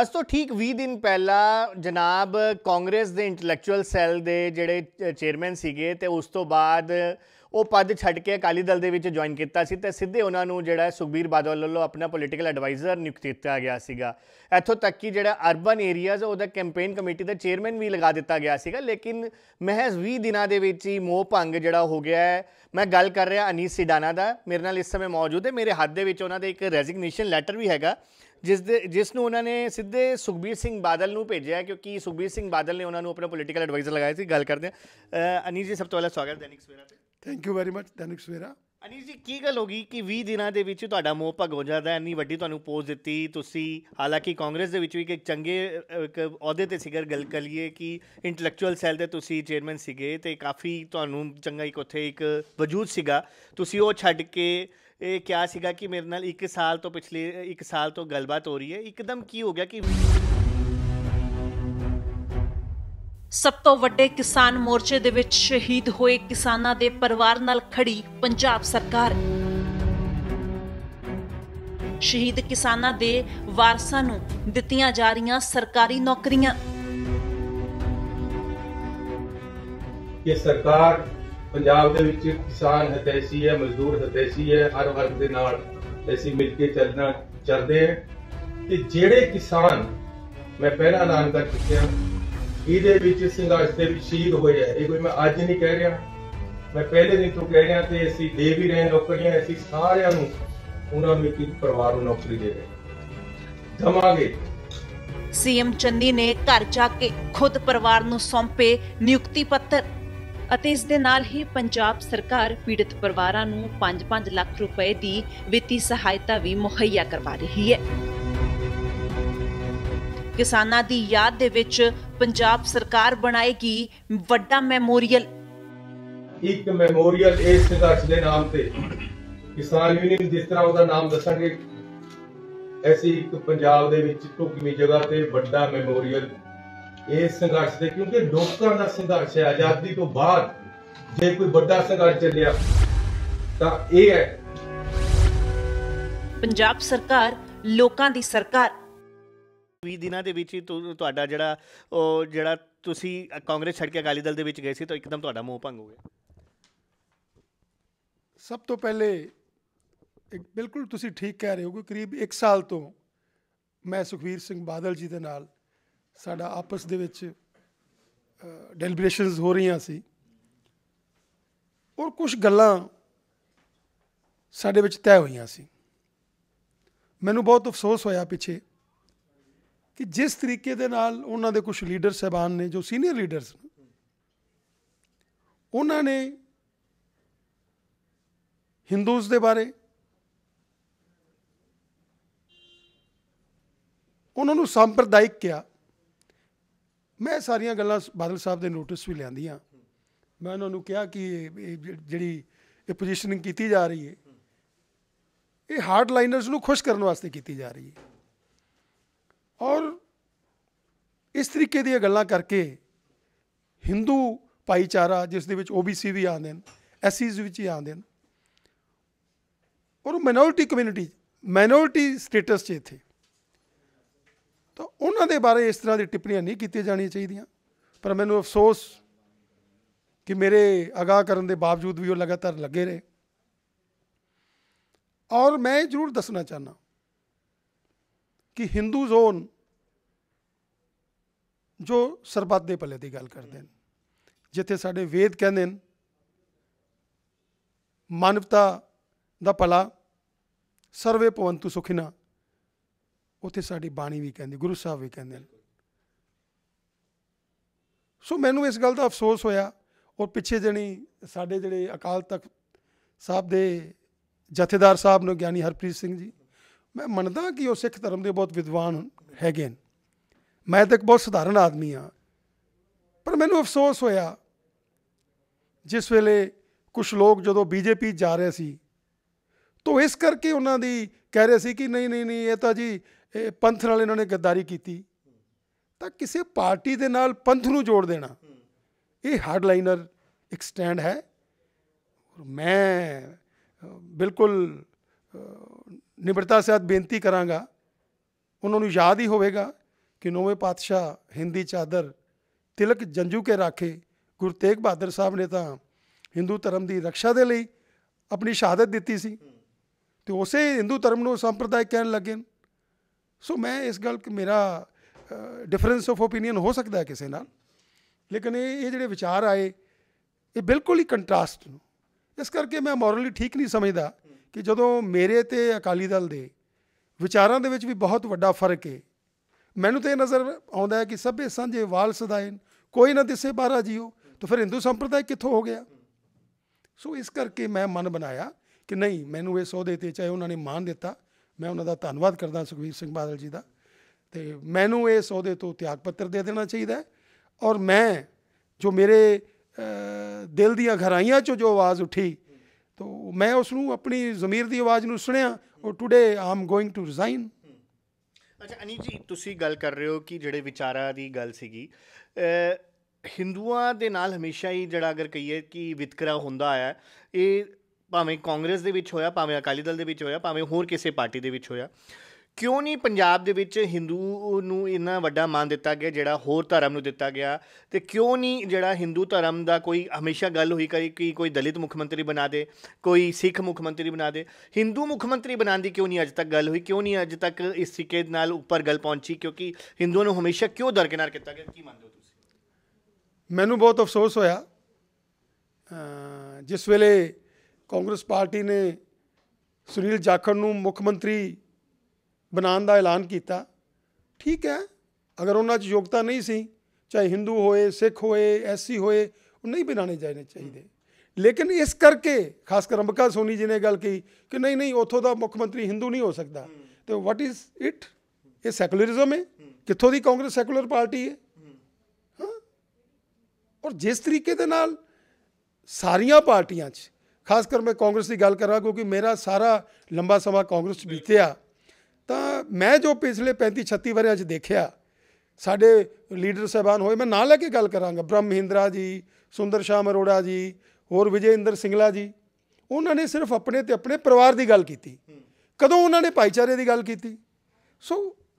ਅੱਜ ਤੋਂ ਠੀਕ 20 ਦਿਨ ਪਹਿਲਾਂ ਜਨਾਬ ਕਾਂਗਰਸ ਦੇ ਇੰਟੈਲੈਕਚੁਅਲ ਸੈੱਲ ਦੇ ਜਿਹੜੇ ਚੇਅਰਮੈਨ ਸੀਗੇ ਤੇ ਉਸ ਤੋਂ ਬਾਅਦ ਉਹ ਪਦ ਛੱਡ ਕੇ ਅਕਾਲੀ ਦਲ ਦੇ ਵਿੱਚ ਜੁਆਇਨ ਕੀਤਾ ਸੀ ਤੇ ਸਿੱਧੇ ਉਹਨਾਂ ਨੂੰ ਜਿਹੜਾ ਸੁਖਬੀਰ ਬਾਦਲ ਵੱਲੋਂ ਆਪਣਾ ਪੋਲੀਟੀਕਲ ਐਡਵਾਈਜ਼ਰ ਨਿਯੁਕਤ ਕੀਤਾ ਗਿਆ ਸੀਗਾ ਇੱਥੋਂ ਤੱਕ ਕਿ ਜਿਹੜਾ ਅਰਬਨ ਏਰੀਆਜ਼ ਉਹਦਾ ਕੈਂਪੇਨ ਕਮੇਟੀ ਦਾ ਚੇਅਰਮੈਨ ਵੀ ਲਗਾ ਦਿੱਤਾ ਗਿਆ ਸੀਗਾ ਲੇਕਿਨ ਮਹਿਜ਼ 20 ਦਿਨਾਂ ਦੇ ਵਿੱਚ ਹੀ ਮੋਹ ਭੰਗ ਜਿਹੜਾ ਹੋ ਗਿਆ ਹੈ ਮੈਂ ਗੱਲ ਕਰ ਰਿਹਾ ਅਨੀਸ ਸਿਡਾਨਾ ਦਾ ਮੇਰੇ ਨਾਲ ਇਸ ਸਮੇਂ ਮੌਜੂਦ ਹੈ ਮੇਰੇ ਹੱਥ ਦੇ ਵਿੱਚ ਉਹਨਾਂ ਦੇ ਇੱਕ ਰੈਜ਼ਿਗਨੇਸ਼ਨ ਲੈਟਰ ਵੀ ਹੈਗਾ ਜਿਸ ਦੇ ਜਿਸ ਨੂੰ ਉਹਨਾਂ ਨੇ ਸਿੱਧੇ ਸੁਖਬੀਰ ਸਿੰਘ ਬਾਦਲ ਨੂੰ ਭੇਜਿਆ ਕਿਉਂਕਿ ਸੁਖਬੀਰ ਸਿੰਘ ਬਾਦਲ ਨੇ ਉਹਨਾਂ ਨੂੰ ਆਪਣਾ ਪੋਲੀਟੀਕਲ ਐਡਵਾਈਜ਼ਰ ਲਗਾਇਆ ਸੀ ਗੱਲ ਕਰਦੇ ਆ ਅਨੀਸ਼ ਜੀ ਸਭ ਤੋਂ ਪਹਿਲਾਂ ਸਵਾਗਤ ਦੈਨਿਕ ਸਵੇਰਾ ਤੇ thank you very much Dainik Savera Anish ji ਕੀ ਗੱਲ ਹੋ ਗਈ ਕਿ 20 ਦਿਨਾਂ ਦੇ ਵਿੱਚ ਤੁਹਾਡਾ ਮੋਹ ਭਗੋ ਜਾਂਦਾ ਇੰਨੀ ਵੱਡੀ ਤੁਹਾਨੂੰ ਪੋਜ਼ ਦਿੱਤੀ ਤੁਸੀਂ ਹਾਲਾਂਕਿ ਕਾਂਗਰਸ ਦੇ ਵਿੱਚ ਵੀ ਇੱਕ ਚੰਗੇ ਇੱਕ ਅਹੁਦੇ ਤੇ ਸਿਗਰ ਗੱਲ ਕਰੀਏ ਕਿ ਇੰਟੈਲੈਕਚੁਅਲ ਸੈਲ ਦੇ ਤੁਸੀਂ ਚੇਅਰਮੈਨ ਸੀਗੇ ਤੇ ਕਾਫੀ ਤੁਹਾਨੂੰ ਚੰਗਾ ਇੱਕ ਉੱਥੇ ਇੱਕ ਵਜੂਦ ਸੀਗਾ ਤੁਸੀਂ ਉਹ ਛੱਡ ਕੇ ਇਹ ਕਿਹਾ ਸੀਗਾ ਕਿ ਮੇਰੇ ਨਾਲ 1 ਸਾਲ ਤੋਂ ਪਿਛਲੇ 1 ਸਾਲ ਤੋਂ ਗੱਲਬਾਤ ਹੋ ਰਹੀ ਹੈ ਇੱਕਦਮ ਕੀ ਹੋ ਗਿਆ ਕਿ ਸਭ ਤੋਂ ਵੱਡੇ ਕਿਸਾਨ ਮੋਰਚੇ ਦੇ ਵਿੱਚ ਸ਼ਹੀਦ ਹੋਏ ਕਿਸਾਨਾਂ ਦੇ ਪਰਿਵਾਰ ਨਾਲ ਖੜੀ ਪੰਜਾਬ ਸਰਕਾਰ ਸ਼ਹੀਦ ਕਿਸਾਨਾਂ ਦੇ ਵਾਰਸਾਂ ਨੂੰ ਦਿੱਤੀਆਂ ਜਾ ਰਹੀਆਂ ਸਰਕਾਰੀ ਨੌਕਰੀਆਂ ਇਹ ਸਰਕਾਰ ਪੰਜਾਬ ਦੇ ਵਿੱਚ ਕਿਸਾਨ ਹਤੈਸੀ ਹੈ ਮਜ਼ਦੂਰ ਹਤੈਸੀ ਹੈ ਹਰ ਵਰਗ ਦੇ ਨਾਲ ਅਸੀਂ ਮਿਲ ਕੇ ਚੱਲਣਾ ਚੱਲਦੇ ਹਾਂ ਤੇ ਜਿਹੜੇ ਕਿਸਾਨ ਮੈਂ ਪਹਿਲਾਂ ਐਲਾਨ ਕਰ ਚੁੱਕਿਆ ਇਹਦੇ ਵਿੱਚ ਸੰਘਰਸ਼ ਦੇ ਵਿੱਚ ਸ਼ਹੀਦ ਹੋਏ ਆ ਇਹ ਕੋਈ ਮੈਂ ਅੱਜ ਨਹੀਂ ਕਹਿ ਰਿਹਾ ਮੈਂ ਪਹਿਲੇ ਦਿਨ ਤੋਂ ਕਹਿ ਰਿਹਾ ਤੇ ਅਸੀਂ ਦੇ ਵੀ ਰਹੇ ਨੌਕਰੀਆਂ ਅਸੀਂ ਸਾਰਿਆਂ ਨੂੰ ਉਹਨਾਂ ਮਿੱਤੀ ਪਰਿਵਾਰ ਨੂੰ ਨੌਕਰੀ ਦੇ ਰਹੇ ਧਮਾਗੇ ਸੀਐਮ ਚੰਨੀ ਨੇ ਘਰ ਜਾ ਕੇ ਖੁਦ ਪਰਿਵਾਰ ਨੂੰ ਸੌਂਪੇ ਨਿਯੁਕਤੀ ਪੱਤਰ ਅਤੇ ਇਸ ਦੇ ਨਾਲ ਹੀ ਪੰਜਾਬ ਸਰਕਾਰ ਪੀੜਤ ਪਰਿਵਾਰਾਂ ਨੂੰ 5-5 ਲੱਖ ਰੁਪਏ ਦੀ ਵਿੱਤੀ ਸਹਾਇਤਾ ਵੀ ਮੁਹੱਈਆ ਕਰਵਾ ਰਹੀ ਹੈ। ਕਿਸਾਨਾਂ ਦੀ ਯਾਦ ਦੇ ਵਿੱਚ ਪੰਜਾਬ ਸਰਕਾਰ ਬਣਾਏਗੀ ਵੱਡਾ ਮੈਮੋਰੀਅਲ ਇੱਕ ਮੈਮੋਰੀਅਲ ਇਸ ਸੰਘਰਸ਼ ਦੇ ਨਾਮ ਤੇ ਕਿਸਾਨ ਯੂਨੀਅਨ ਜਿਸ ਤਰ੍ਹਾਂ ਉਹਦਾ ਨਾਮ ਦੱਸਾਂਗੇ ਐਸੀ ਇੱਕ ਪੰਜਾਬ ਦੇ ਵਿੱਚ ਢੁਕਵੀਂ ਜਗ੍ਹਾ ਤੇ ਵੱਡਾ ਮੈਮੋਰੀਅਲ ਇਸ ਸੰਘਰਸ਼ ਦੇ ਕਿਉਂਕਿ ਲੋਕਾਂ ਦਾ ਸੰਘਰਸ਼ ਹੈ ਆਜ਼ਾਦੀ ਤੋਂ ਬਾਅਦ ਜੇ ਕੋਈ ਵੱਡਾ ਸੰਘਰਸ਼ ਚੱਲਿਆ ਤਾਂ ਇਹ ਹੈ ਪੰਜਾਬ ਸਰਕਾਰ ਲੋਕਾਂ ਦੀ ਸਰਕਾਰ 20 ਦਿਨਾਂ ਦੇ ਵਿੱਚ ਹੀ ਤੁਹਾਡਾ ਜਿਹੜਾ ਉਹ ਜਿਹੜਾ ਤੁਸੀਂ ਕਾਂਗਰਸ ਛੱਡ ਕੇ ਅਕਾਲੀ ਦਲ ਦੇ ਵਿੱਚ ਗਏ ਸੀ ਤਾਂ ਇੱਕਦਮ ਤੁਹਾਡਾ ਮੂੰਹ ਭੰਗ ਹੋ ਗਿਆ ਸਭ ਤੋਂ ਪਹਿਲੇ ਇੱਕ ਬਿਲਕੁਲ ਤੁਸੀਂ ਠੀਕ ਕਹਿ ਰਹੇ ਹੋ ਕਿ ਕਰੀਬ 1 ਸਾਲ ਤੋਂ ਮੈਂ ਸੁਖਵੀਰ ਸਿੰਘ ਬਾਦਲ ਜੀ ਦੇ ਨਾਲ ਸਾਡਾ ਆਪਸ ਦੇ ਵਿੱਚ ਡੈਲੀਬਰੇਸ਼ਨਸ ਹੋ ਰਹੀਆਂ ਸੀ ਔਰ ਕੁਝ ਗੱਲਾਂ ਸਾਡੇ ਵਿੱਚ ਤੈਅ ਹੋਈਆਂ ਸੀ ਮੈਨੂੰ ਬਹੁਤ ਅਫਸੋਸ ਹੋਇਆ ਪਿੱਛੇ ਕਿ ਜਿਸ ਤਰੀਕੇ ਦੇ ਨਾਲ ਉਹਨਾਂ ਦੇ ਕੁਝ ਲੀਡਰ ਸਹਿਬਾਨ ਨੇ ਜੋ ਸੀਨੀਅਰ ਲੀਡਰਸ ਉਹਨਾਂ ਨੇ ਹਿੰਦੂਸ ਦੇ ਬਾਰੇ ਉਹਨਾਂ ਨੂੰ ਸੰਪਰਦਾਇਕ ਕਿਹਾ ਮੈਂ ਸਾਰੀਆਂ ਗੱਲਾਂ ਬਾਦਲ ਸਾਹਿਬ ਦੇ ਨੋਟਿਸ ਵੀ ਲਿਆਂਦੀਆਂ ਮੈਂ ਉਹਨਾਂ ਨੂੰ ਕਿਹਾ ਕਿ ਜਿਹੜੀ ਇਹ ਪੋਜੀਸ਼ਨਿੰਗ ਕੀਤੀ ਜਾ ਰਹੀ ਹੈ ਇਹ ਹਾਰਡ ਲਾਈਨਰਸ ਨੂੰ ਖੁਸ਼ ਕਰਨ ਵਾਸਤੇ ਕੀਤੀ ਜਾ ਰਹੀ ਹੈ ਔਰ ਇਸ ਤਰੀਕੇ ਦੀਆਂ ਗੱਲਾਂ ਕਰਕੇ ਹਿੰਦੂ ਭਾਈਚਾਰਾ ਜਿਸ ਦੇ ਵਿੱਚ OBC ਵੀ ਆਉਂਦੇ ਨੇ SCs ਵਿੱਚ ਹੀ ਆਉਂਦੇ ਨੇ ਔਰ ਮਾਈਨੋਰਟੀ ਕਮਿਊਨਿਟੀ ਮਾਈਨੋਰਟੀ ਸਟੇਟਸ 'ਚ ਇੱਥੇ ਤਾਂ ਉਹਨਾਂ ਦੇ ਬਾਰੇ ਇਸ ਤਰ੍ਹਾਂ ਦੀ ਟਿੱਪਣੀਆਂ ਨਹੀਂ ਕੀਤੀਆਂ ਜਾਣੀਆਂ ਚਾਹੀਦੀਆਂ ਪਰ ਮੈਨੂੰ ਅਫਸੋਸ ਕਿ ਮੇਰੇ ਅਗਾਹ ਕਰਨ ਦੇ ਬਾਵਜੂਦ ਵੀ ਉਹ ਲਗਾਤਾਰ ਲੱਗੇ ਰਹੇ ਔਰ ਮੈਂ ਜ਼ਰੂਰ ਦੱਸਣਾ ਚਾਹਨਾ ਕਿ ਹਿੰਦੂ ਜ਼ੋਨ ਜੋ ਸਰਬੱਤ ਦੇ ਭਲੇ ਦੀ ਗੱਲ ਕਰਦੇ ਨੇ ਜਿੱਥੇ ਸਾਡੇ ਵੇਦ ਕਹਿੰਦੇ ਨੇ ਮਾਨਵਤਾ ਦਾ ਭਲਾ ਸਰਵੇ ਭਵੰਤੂ ਸੁਖਿਨਾ ਉੱਥੇ ਸਾਡੀ ਬਾਣੀ ਵੀ ਕਹਿੰਦੀ ਗੁਰੂ ਸਾਹਿਬ ਵੀ ਕਹਿੰਦੇ ਨੇ ਸੋ ਮੈਨੂੰ ਇਸ ਗੱਲ ਦਾ ਅਫਸੋਸ ਹੋਇਆ ਔਰ ਪਿੱਛੇ ਜਣੀ ਸਾਡੇ ਜਿਹੜੇ ਅਕਾਲ ਤਖਤ ਸਾਹਿਬ ਦੇ ਜਥੇਦਾਰ ਸਾਹਿਬ ਨੂੰ ਗਿਆਨੀ ਹਰਪ੍ਰੀਤ ਸਿੰਘ ਜੀ ਮੈਂ ਮੰਨਦਾ ਕਿ ਉਹ ਸਿੱਖ ਧਰਮ ਦੇ ਬਹੁਤ ਵਿਦਵਾਨ ਹੈਗੇ ਨੇ ਮੈਂ ਤਾਂ ਇੱਕ ਬਹੁਤ ਸਧਾਰਨ ਆਦਮੀ ਆ ਪਰ ਮੈਨੂੰ ਅਫਸੋਸ ਹੋਇਆ ਜਿਸ ਵੇਲੇ ਕੁਝ ਲੋਕ ਜਦੋਂ ਬੀਜੇਪੀ ਜਾ ਰਹੇ ਸੀ ਤੋਂ ਇਸ ਕਰਕੇ ਉਹਨਾਂ ਦੀ ਕਹਿ ਰਹੇ ਸੀ ਕਿ ਨਹੀਂ ਨਹੀਂ ਨਹੀਂ ਇਹ ਤਾਂ ਜੀ ਇਹ ਪੰਥ ਨਾਲ ਇਹਨਾਂ ਨੇ ਗੱਦਾਰੀ ਕੀਤੀ ਤਾਂ ਕਿਸੇ ਪਾਰਟੀ ਦੇ ਨਾਲ ਪੰਥ ਨੂੰ ਜੋੜ ਦੇਣਾ ਇਹ ਹਾਰਡਲਾਈਨਰ ਇੱਕ ਸਟੈਂਡ ਹੈ ਮੈਂ ਬਿਲਕੁਲ ਨਿਮਰਤਾ ਸਾਥ ਬੇਨਤੀ ਕਰਾਂਗਾ ਉਹਨਾਂ ਨੂੰ ਯਾਦ ਹੀ ਹੋਵੇਗਾ ਕਿ ਨੋਵੇਂ ਪਾਤਸ਼ਾਹ ਹਿੰਦੀ ਚਾਦਰ ਤਿਲਕ ਜੰਜੂ ਕੇ ਰਾਖੇ ਗੁਰੂ ਤੇਗ ਬਹਾਦਰ ਸਾਹਿਬ ਨੇ ਤਾਂ ਹਿੰਦੂ ਧਰਮ ਦੀ ਰੱਖਿਆ ਦੇ ਲਈ ਆਪਣੀ ਸ਼ਹਾਦਤ ਦਿੱਤੀ ਸੀ ਤੇ ਉਸੇ ਹਿੰਦੂ ਧਰਮ ਨੂੰ ਸੰਪਰਦਾਇ ਕਹਿਣ ਲੱਗੇ ਸੋ ਮੈਂ ਇਸ ਗੱਲ ਕਿ ਮੇਰਾ ਡਿਫਰੈਂਸ ਆਫ opinion ਹੋ ਸਕਦਾ ਕਿਸੇ ਨਾਲ ਲੇਕਿਨ ਇਹ ਇਹ ਜਿਹੜੇ ਵਿਚਾਰ ਆਏ ਇਹ ਬਿਲਕੁਲ ਹੀ ਕੰਟਰਾਸਟ ਨੂੰ ਇਸ ਕਰਕੇ ਮੈਂ ਮੋਰਲੀ ਠੀਕ ਨਹੀਂ ਸਮਝਦਾ ਕਿ ਜਦੋਂ ਮੇਰੇ ਤੇ ਅਕਾਲੀ ਦਲ ਦੇ ਵਿਚਾਰਾਂ ਦੇ ਵਿੱਚ ਵੀ ਬਹੁਤ ਵੱਡਾ ਫਰਕ ਹੈ ਮੈਨੂੰ ਤੇ ਨਜ਼ਰ ਆਉਂਦਾ ਹੈ ਕਿ ਸਭੇ ਸਾਂਝੇ ਵਾਲ ਸਦਾਇਨ ਕੋਈ ਨਾ ਦਿਸੇ ਬਾਰਾ ਜੀਓ ਤਾਂ ਫਿਰ ਹਿੰਦੂ ਸੰਪਰਦਾਇ ਕਿੱਥੋਂ ਹੋ ਗਿਆ ਸੋ ਇਸ ਕਰਕੇ ਮੈਂ ਮਨ ਬਣਾਇਆ ਕਿ ਨਹੀਂ ਮੈਨੂੰ ਇਹ ਸੌਦੇ ਤੇ ਚਾਹੇ ਉਹਨਾਂ ਨੇ ਮਾਨ ਦਿੱਤਾ ਮੈਂ ਉਹਨਾਂ ਦਾ ਧੰਨਵਾਦ ਕਰਦਾ ਸੁਖਵੀਰ ਸਿੰਘ ਬਾਦਲ ਜੀ ਦਾ ਤੇ ਮੈਨੂੰ ਇਸ ਅਹੁਦੇ ਤੋਂ ਤਿਆਗ ਪੱਤਰ ਦੇ ਦੇਣਾ ਚਾਹੀਦਾ ਔਰ ਮੈਂ ਜੋ ਮੇਰੇ ਦਿਲ ਦੀਆਂ ਘਰਾਈਆਂ ਚੋਂ ਜੋ ਆਵਾਜ਼ ਉੱਠੀ ਤੋ ਮੈਂ ਉਸ ਨੂੰ ਆਪਣੀ ਜ਼ਮੀਰ ਦੀ ਆਵਾਜ਼ ਨੂੰ ਸੁਣਿਆ ਔਰ today I'm going to resign ਅੱਛਾ ਅਨੀਤ ਜੀ ਤੁਸੀਂ ਗੱਲ ਕਰ ਰਹੇ ਹੋ ਕਿ ਜਿਹੜੇ ਵਿਚਾਰਾਂ ਦੀ ਗੱਲ ਸੀਗੀ ਹਿੰਦੂਆਂ ਦੇ ਨਾਲ ਹਮੇਸ਼ਾ ਹੀ ਜਿਹੜਾ ਅਗਰ ਕਹੀਏ ਕਿ ਵਿਤਕਰਾ ਹੁੰਦਾ ਆਇਆ ਇਹ ਭਾਵੇਂ ਕਾਂਗਰਸ ਦੇ ਵਿੱਚ ਹੋਇਆ ਭਾਵੇਂ ਅਕਾਲੀ ਦਲ ਦੇ ਵਿੱਚ ਹੋਇਆ ਭਾਵੇਂ ਹੋਰ ਕਿਸੇ ਪਾਰਟੀ ਦੇ ਵਿੱਚ ਹੋਇਆ ਕਿਉਂ ਨਹੀਂ ਪੰਜਾਬ ਦੇ ਵਿੱਚ ਹਿੰਦੂ ਨੂੰ ਇੰਨਾ ਵੱਡਾ ਮਾਨ ਦਿੱਤਾ ਗਿਆ ਜਿਹੜਾ ਹੋਰ ਧਰਮ ਨੂੰ ਦਿੱਤਾ ਗਿਆ ਤੇ ਕਿਉਂ ਨਹੀਂ ਜਿਹੜਾ ਹਿੰਦੂ ਧਰਮ ਦਾ ਕੋਈ ਹਮੇਸ਼ਾ ਗੱਲ ਹੋਈ ਕਰੀ ਕਿ ਕੋਈ ਦਲਿਤ ਮੁੱਖ ਮੰਤਰੀ ਬਣਾ ਦੇ ਕੋਈ ਸਿੱਖ ਮੁੱਖ ਮੰਤਰੀ ਬਣਾ ਦੇ ਹਿੰਦੂ ਮੁੱਖ ਮੰਤਰੀ ਬਣਾਉਣ ਦੀ ਕਿਉਂ ਨਹੀਂ ਅੱਜ ਤੱਕ ਗੱਲ ਹੋਈ ਕਿਉਂ ਨਹੀਂ ਅੱਜ ਤੱਕ ਇਸ ਸਿੱਕੇ ਨਾਲ ਉੱਪਰ ਗੱਲ ਪਹੁੰਚੀ ਕਿਉਂਕਿ ਹਿੰਦੂਆਂ ਨੂੰ ਹਮੇਸ਼ਾ ਕਿਉਂ ਦਰਕਿਨਾਰ ਕੀਤਾ ਗਿਆ ਕੀ ਮੰਨਦੇ ਹੋ ਤੁਸੀਂ ਮੈਨੂੰ ਬਹੁਤ ਅਫਸੋਸ ਹੋਇਆ ਜਿਸ ਵੇਲੇ ਕਾਂਗਰਸ ਪਾਰਟੀ ਨੇ ਸੁਨੀਲ ਜਾਖੜ ਨੂੰ ਮੁੱਖ ਮੰਤਰੀ ਬਣਾਉਣ ਦਾ ਐਲਾਨ ਕੀਤਾ ਠੀਕ ਹੈ ਅਗਰ ਉਹਨਾਂ 'ਚ ਯੋਗਤਾ ਨਹੀਂ ਸੀ ਚਾਹੇ ਹਿੰਦੂ ਹੋਏ ਸਿੱਖ ਹੋਏ ਐਸਸੀ ਹੋਏ ਉਹ ਨਹੀਂ ਬਣਾਣੇ ਜਾਣੇ ਚਾਹੀਦੇ ਲੇਕਿਨ ਇਸ ਕਰਕੇ ਖਾਸ ਕਰ ਅੰਬਕਾ ਸੋਨੀ ਜੀ ਨੇ ਗੱਲ ਕਹੀ ਕਿ ਨਹੀਂ ਨਹੀਂ ਉਥੋਂ ਦਾ ਮੁੱਖ ਮੰਤਰੀ ਹਿੰਦੂ ਨਹੀਂ ਹੋ ਸਕਦਾ ਤੇ ਵਾਟ ਇਜ਼ ਇਟ ਇਹ ਸੈਕੂਲਰਿਜ਼ਮ ਹੈ ਕਿੱਥੋਂ ਦੀ ਕਾਂਗਰਸ ਸੈਕੂਲਰ ਪਾਰਟੀ ਹੈ ਔਰ ਜਿਸ ਤਰੀਕੇ ਦੇ ਨਾਲ ਸਾਰੀਆਂ ਪਾਰਟੀਆਂ 'ਚ ਖਾਸ ਕਰ ਮੈਂ ਕਾਂਗਰਸ ਦੀ ਗੱਲ ਕਰਾਂ ਕਿਉਂਕਿ ਮੇਰਾ ਸਾਰਾ ਲੰਬਾ ਸਮਾਂ ਕਾਂਗਰਸ 'ਚ ਬੀਤਿਆ ਤਾਂ ਮੈਂ ਜੋ ਪਿਛਲੇ 35 36 ਵਰਿਆਂ 'ਚ ਦੇਖਿਆ ਸਾਡੇ ਲੀਡਰ ਸਹਿਬਾਨ ਹੋਏ ਮੈਂ ਨਾਂ ਲੈ ਕੇ ਗੱਲ ਕਰਾਂਗਾ ਬ੍ਰਹਮ ਮਹਿੰਦਰਾ ਜੀ ਸੁੰਦਰ ਸ਼ਾਮ ਅਰੋੜਾ ਜੀ ਹੋਰ ਵਿਜੇਂਦਰ ਸਿੰਗਲਾ ਜੀ ਉਹਨਾਂ ਨੇ ਸਿਰਫ ਆਪਣੇ ਤੇ ਆਪਣੇ ਪਰਿਵਾਰ ਦੀ ਗੱਲ ਕੀਤੀ ਕਦੋਂ ਉਹਨਾਂ ਨੇ ਭਾਈਚਾਰੇ ਦੀ ਗੱਲ ਕੀਤੀ ਸੋ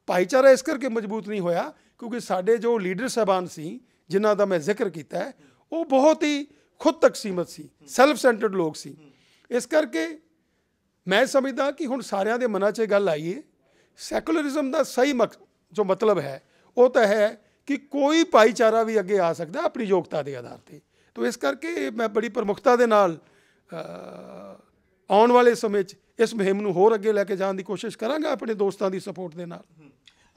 ਭਾਈਚਾਰਾ ਇਸ ਕਰਕੇ ਮਜ਼ਬੂਤ ਨਹੀਂ ਹੋਇਆ ਕਿਉਂਕਿ ਸਾਡੇ ਜੋ ਲੀਡਰ ਸਹਿਬਾਨ ਸੀ ਜਿਨ੍ਹਾਂ ਦਾ ਮੈਂ ਜ਼ਿਕਰ ਕੀਤਾ ਉਹ ਬਹੁਤ ਹੀ ਖੁਦ ਤੱਕ ਸੀਮਤ ਸੀ ਸੈਲਫ ਸੈਂਟਰਡ ਲੋਕ ਸੀ ਇਸ ਕਰਕੇ ਮੈਂ ਸਮਝਦਾ ਕਿ ਹੁਣ ਸਾਰਿਆਂ ਦੇ ਮਨਾਂ 'ਚ ਇਹ ਗੱਲ ਆਈ ਹੈ ਸੈਕੂਲਰਿਜ਼ਮ ਦਾ ਸਹੀ ਜੋ ਮਤਲਬ ਹੈ ਉਹ ਤਾਂ ਹੈ ਕਿ ਕੋਈ ਭਾਈਚਾਰਾ ਵੀ ਅੱਗੇ ਆ ਸਕਦਾ ਆਪਣੀ ਯੋਗਤਾ ਦੇ ਆਧਾਰ ਤੇ ਤੋਂ ਇਸ ਕਰਕੇ ਮੈਂ ਬੜੀ ਪ੍ਰਮੁਖਤਾ ਦੇ ਨਾਲ ਆਉਣ ਵਾਲੇ ਸਮੇਂ 'ਚ ਇਸ ਮਹਿੰਮ ਨੂੰ ਹੋਰ ਅੱਗੇ ਲੈ ਕੇ ਜਾਣ ਦੀ ਕੋਸ਼ਿਸ਼ ਕਰਾਂਗਾ ਆਪਣੇ ਦੋਸਤਾਂ ਦੀ ਸਪੋਰਟ ਦੇ ਨਾਲ